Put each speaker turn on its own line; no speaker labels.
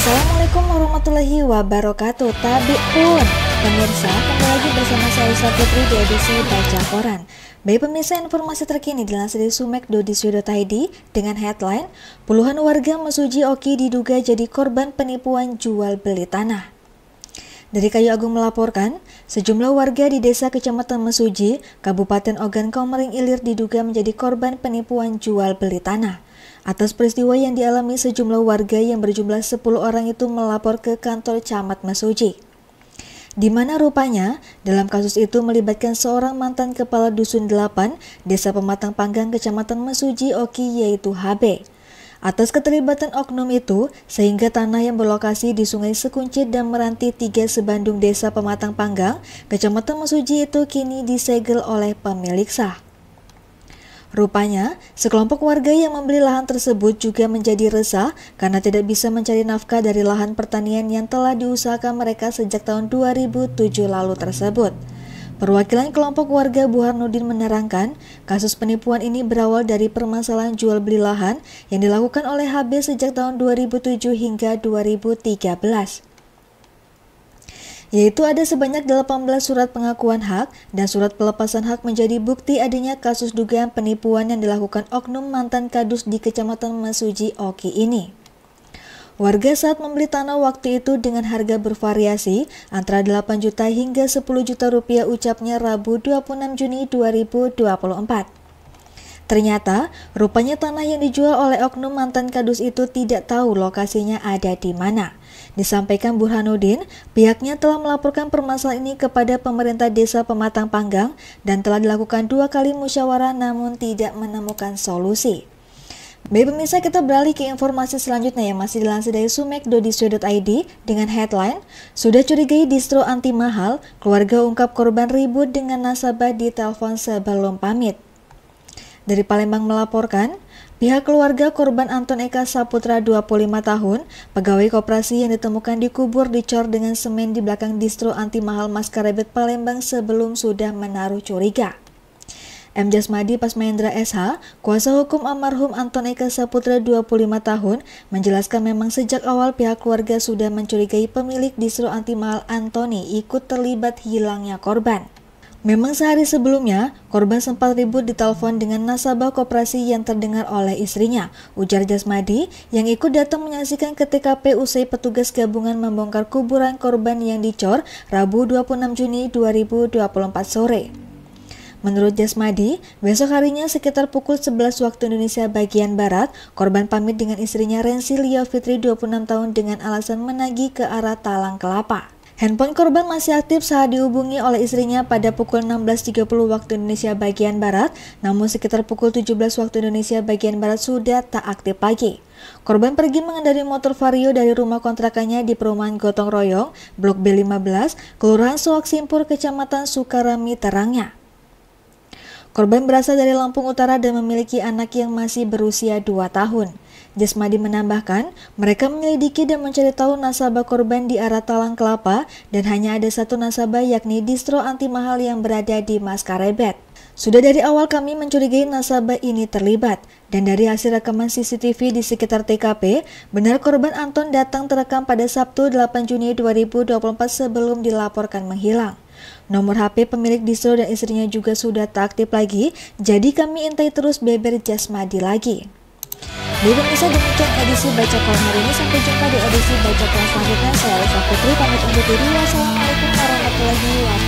Assalamualaikum warahmatullahi wabarakatuh pun Pemirsa, kembali lagi bersama saya Ustaz Putri di edisi Baca Koran Bayi pemirsa informasi terkini dilansir dari sumekdodisio.id dengan headline Puluhan warga Mesuji Oki diduga jadi korban penipuan jual beli tanah dari Kayu Agung melaporkan, sejumlah warga di desa Kecamatan Mesuji, Kabupaten Ogan Komering Ilir diduga menjadi korban penipuan jual beli tanah. Atas peristiwa yang dialami sejumlah warga yang berjumlah 10 orang itu melapor ke kantor camat Masuji. Di mana rupanya dalam kasus itu melibatkan seorang mantan kepala dusun 8 Desa Pematang Panggang Kecamatan Masuji Oki yaitu HB. Atas keterlibatan oknum itu, sehingga tanah yang berlokasi di Sungai Sekuncit dan Meranti tiga Sebandung Desa Pematang Panggang, Kecamatan Mesuji itu kini disegel oleh pemilik sah. Rupanya, sekelompok warga yang membeli lahan tersebut juga menjadi resah karena tidak bisa mencari nafkah dari lahan pertanian yang telah diusahakan mereka sejak tahun 2007 lalu tersebut. Perwakilan kelompok warga Buharnudin menerangkan, kasus penipuan ini berawal dari permasalahan jual beli lahan yang dilakukan oleh HB sejak tahun 2007 hingga 2013 yaitu ada sebanyak 18 surat pengakuan hak dan surat pelepasan hak menjadi bukti adanya kasus dugaan penipuan yang dilakukan oknum mantan kadus di Kecamatan Masuji Oki ini. Warga saat membeli tanah waktu itu dengan harga bervariasi antara 8 juta hingga 10 juta rupiah ucapnya Rabu 26 Juni 2024. Ternyata, rupanya tanah yang dijual oleh oknum mantan kadus itu tidak tahu lokasinya ada di mana. Disampaikan Burhanuddin, pihaknya telah melaporkan permasalahan ini kepada pemerintah desa Pematang Panggang dan telah dilakukan dua kali musyawarah namun tidak menemukan solusi. Baik pemirsa kita beralih ke informasi selanjutnya yang masih dilansir dari sumekdodisio.id dengan headline Sudah curigai distro anti mahal, keluarga ungkap korban ribut dengan nasabah di telepon sebelum pamit. Dari Palembang melaporkan, pihak keluarga korban Anton Eka Saputra 25 tahun, pegawai koperasi yang ditemukan dikubur dicor dengan semen di belakang distro anti mahal Mas Palembang sebelum sudah menaruh curiga. M. Jasmadi Pasmaendra SH, kuasa hukum almarhum Anton Eka Saputra 25 tahun, menjelaskan memang sejak awal pihak keluarga sudah mencurigai pemilik distro anti mahal Antoni ikut terlibat hilangnya korban. Memang sehari sebelumnya, korban sempat ribut di telepon dengan nasabah koperasi yang terdengar oleh istrinya, ujar Jasmadi, yang ikut datang menyaksikan ke TKP usai petugas gabungan membongkar kuburan korban yang dicor Rabu 26 Juni 2024 sore. Menurut Jasmadi, besok harinya sekitar pukul 11 waktu Indonesia bagian Barat, korban pamit dengan istrinya Rensi Lia Fitri 26 tahun dengan alasan menagih ke arah Talang Kelapa. Handphone korban masih aktif saat dihubungi oleh istrinya pada pukul 16.30 waktu Indonesia bagian Barat, namun sekitar pukul 17 waktu Indonesia bagian Barat sudah tak aktif lagi. Korban pergi mengendari motor Vario dari rumah kontrakannya di perumahan Gotong Royong, Blok B15, Kelurahan Suwak Simpur, Kecamatan Sukarami, Terangnya. Korban berasal dari Lampung Utara dan memiliki anak yang masih berusia 2 tahun. Jasmadi menambahkan, mereka menyelidiki dan mencari tahu nasabah korban di arah Talang Kelapa dan hanya ada satu nasabah yakni distro anti mahal yang berada di Maskarebet. Sudah dari awal kami mencurigai nasabah ini terlibat dan dari hasil rekaman CCTV di sekitar TKP, benar korban Anton datang terekam pada Sabtu 8 Juni 2024 sebelum dilaporkan menghilang. Nomor HP pemilik distro dan istrinya juga sudah tak aktif lagi, jadi kami intai terus beber Jasmadi lagi bisa demikian edisi Baca kolom hari ini. Sampai jumpa di edisi Baca kolom selanjutnya. Saya Elsa Putri, pamit undur diri. Wassalamualaikum warahmatullahi wabarakatuh.